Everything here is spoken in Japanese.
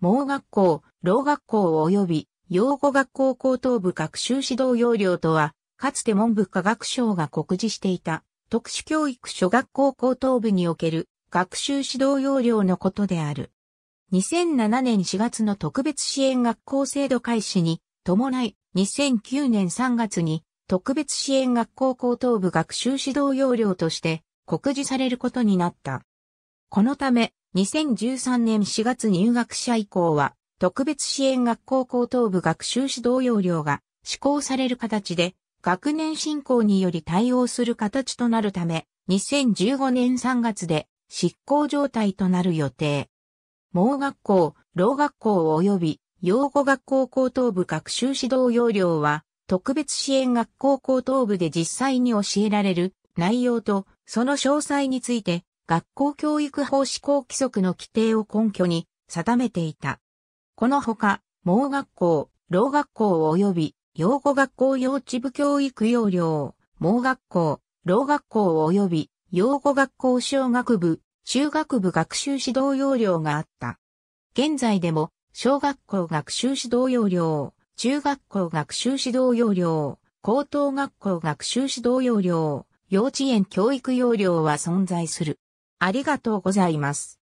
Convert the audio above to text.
盲学校、老学校及び養護学校高等部学習指導要領とは、かつて文部科学省が告示していた特殊教育諸学校高等部における学習指導要領のことである。2007年4月の特別支援学校制度開始に伴い2009年3月に特別支援学校高等部学習指導要領として告示されることになった。このため2013年4月入学者以降は、特別支援学校高等部学習指導要領が施行される形で、学年進行により対応する形となるため、2015年3月で執行状態となる予定。盲学校、老学校及び養護学校高等部学習指導要領は、特別支援学校高等部で実際に教えられる内容と、その詳細について、学校教育法施行規則の規定を根拠に定めていた。このほか、盲学校、老学校及び養護学校幼稚部教育要領、盲学校、老学校及び養護学校小学部、中学部学習指導要領があった。現在でも、小学校学習指導要領、中学校学習指導要領、高等学校学習指導要領、幼稚園教育要領は存在する。ありがとうございます。